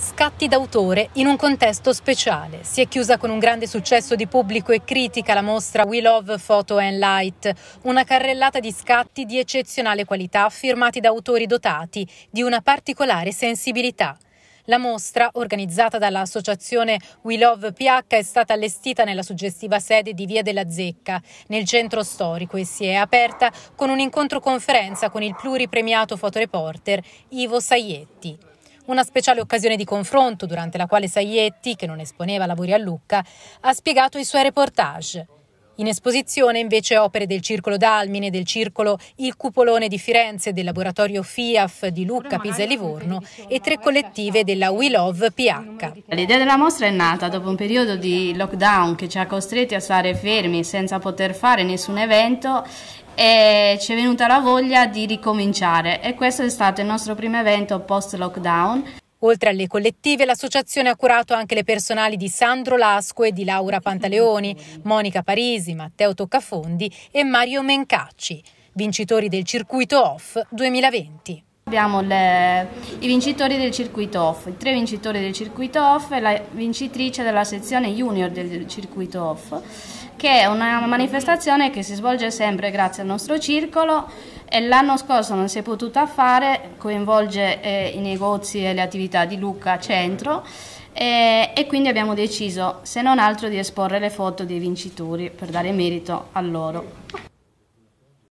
Scatti d'autore in un contesto speciale. Si è chiusa con un grande successo di pubblico e critica la mostra We Love Photo and Light, una carrellata di scatti di eccezionale qualità firmati da autori dotati di una particolare sensibilità. La mostra, organizzata dall'associazione We Love PH, è stata allestita nella suggestiva sede di Via della Zecca, nel centro storico, e si è aperta con un incontro conferenza con il pluripremiato fotoreporter Ivo Saietti. Una speciale occasione di confronto durante la quale Saietti, che non esponeva lavori a Lucca, ha spiegato i suoi reportage. In esposizione invece opere del Circolo d'Almine, del Circolo Il Cupolone di Firenze, del laboratorio FIAF di Lucca, Pisa e Livorno e tre collettive della We Love PH. L'idea della mostra è nata dopo un periodo di lockdown che ci ha costretti a stare fermi senza poter fare nessun evento e ci è venuta la voglia di ricominciare e questo è stato il nostro primo evento post lockdown. Oltre alle collettive, l'associazione ha curato anche le personali di Sandro Lasco e di Laura Pantaleoni, Monica Parisi, Matteo Toccafondi e Mario Mencacci, vincitori del circuito off 2020. Abbiamo le, i vincitori del circuito off, i tre vincitori del circuito off e la vincitrice della sezione junior del circuito off, che è una manifestazione che si svolge sempre grazie al nostro circolo e l'anno scorso non si è potuta fare, coinvolge eh, i negozi e le attività di Lucca Centro e, eh, e quindi abbiamo deciso se non altro di esporre le foto dei vincitori per dare merito a loro.